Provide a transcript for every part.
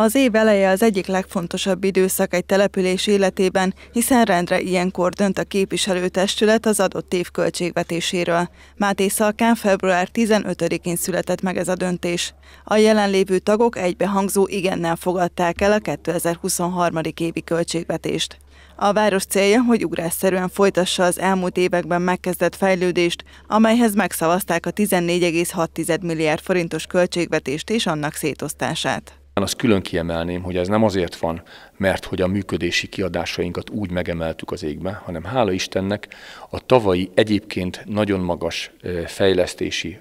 Az év eleje az egyik legfontosabb időszak egy település életében, hiszen rendre ilyenkor dönt a képviselőtestület az adott év költségvetéséről. Máté Szalkán február 15-én született meg ez a döntés. A jelenlévő tagok egybehangzó igennel fogadták el a 2023. évi költségvetést. A város célja, hogy ugrásszerűen folytassa az elmúlt években megkezdett fejlődést, amelyhez megszavazták a 14,6 milliárd forintos költségvetést és annak szétosztását. Azt külön kiemelném, hogy ez nem azért van, mert hogy a működési kiadásainkat úgy megemeltük az égbe, hanem hála Istennek a tavalyi egyébként nagyon magas fejlesztési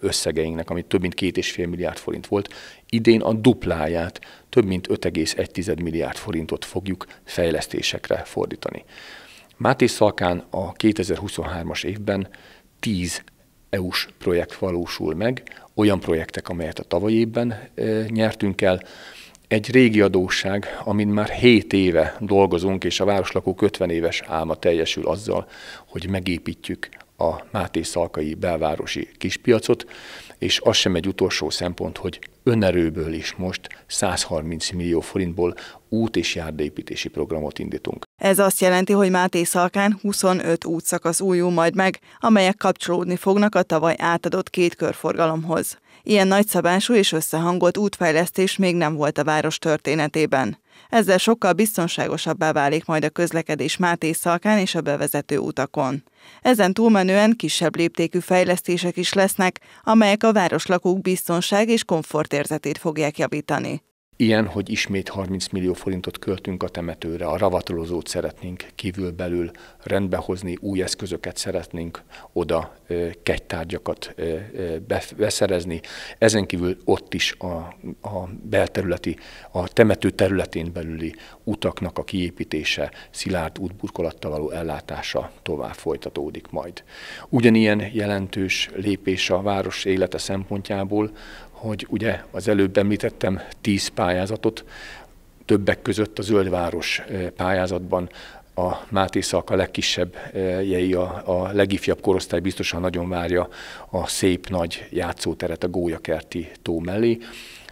összegeinknek, ami több mint 2,5 milliárd forint volt, idén a dupláját, több mint 5,1 milliárd forintot fogjuk fejlesztésekre fordítani. Máté Szalkán a 2023-as évben 10 EU-s projekt valósul meg, olyan projektek, amelyet a tavaly évben e, nyertünk el, egy régi adósság, amin már 7 éve dolgozunk, és a városlakók 50 éves álma teljesül azzal, hogy megépítjük a Máté Szalkai belvárosi kispiacot, és az sem egy utolsó szempont, hogy önerőből is most 130 millió forintból út- és járdaépítési programot indítunk. Ez azt jelenti, hogy Máté Szalkán 25 útszakasz újul majd meg, amelyek kapcsolódni fognak a tavaly átadott két körforgalomhoz. Ilyen nagyszabású és összehangolt útfejlesztés még nem volt a város történetében. Ezzel sokkal biztonságosabbá válik majd a közlekedés Máté szalkán és a bevezető utakon. Ezen túlmenően kisebb léptékű fejlesztések is lesznek, amelyek a városlakók biztonság és komfortérzetét fogják javítani. Ilyen, hogy ismét 30 millió forintot költünk a temetőre, a ravatolozót szeretnénk kívülbelül rendbehozni, új eszközöket szeretnénk oda, kegytárgyakat beszerezni. Ezen kívül ott is a, a belterületi, a temető területén belüli utaknak a kiépítése, szilárd útburkolattal való ellátása tovább folytatódik majd. Ugyanilyen jelentős lépés a város élete szempontjából, hogy ugye az előbb említettem tíz pályázatot, többek között a Zöldváros eh, pályázatban a Máté Szalka legkisebb eh, jei, a, a legifjabb korosztály biztosan nagyon várja a szép nagy játszóteret a Gólyakerti tó mellé,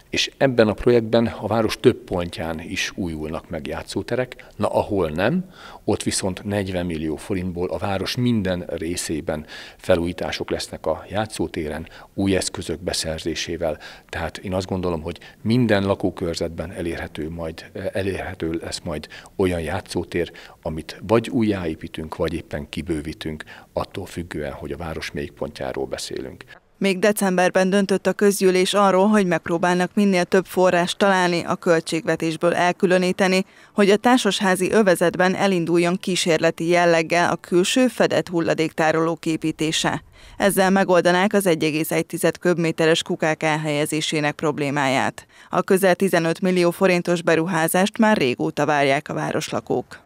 és ebben a projektben a város több pontján is újulnak meg játszóterek, na ahol nem, ott viszont 40 millió forintból a város minden részében felújítások lesznek a játszótéren, új eszközök beszerzésével. Tehát én azt gondolom, hogy minden lakókörzetben elérhető, majd, elérhető lesz majd olyan játszótér, amit vagy újjáépítünk, vagy éppen kibővítünk, attól függően, hogy a város melyik pontjáról beszélünk. Még decemberben döntött a közgyűlés arról, hogy megpróbálnak minél több forrást találni, a költségvetésből elkülöníteni, hogy a társasházi övezetben elinduljon kísérleti jelleggel a külső fedett hulladéktároló képítése. Ezzel megoldanák az 1,1 köbméteres kukák elhelyezésének problémáját. A közel 15 millió forintos beruházást már régóta várják a városlakók.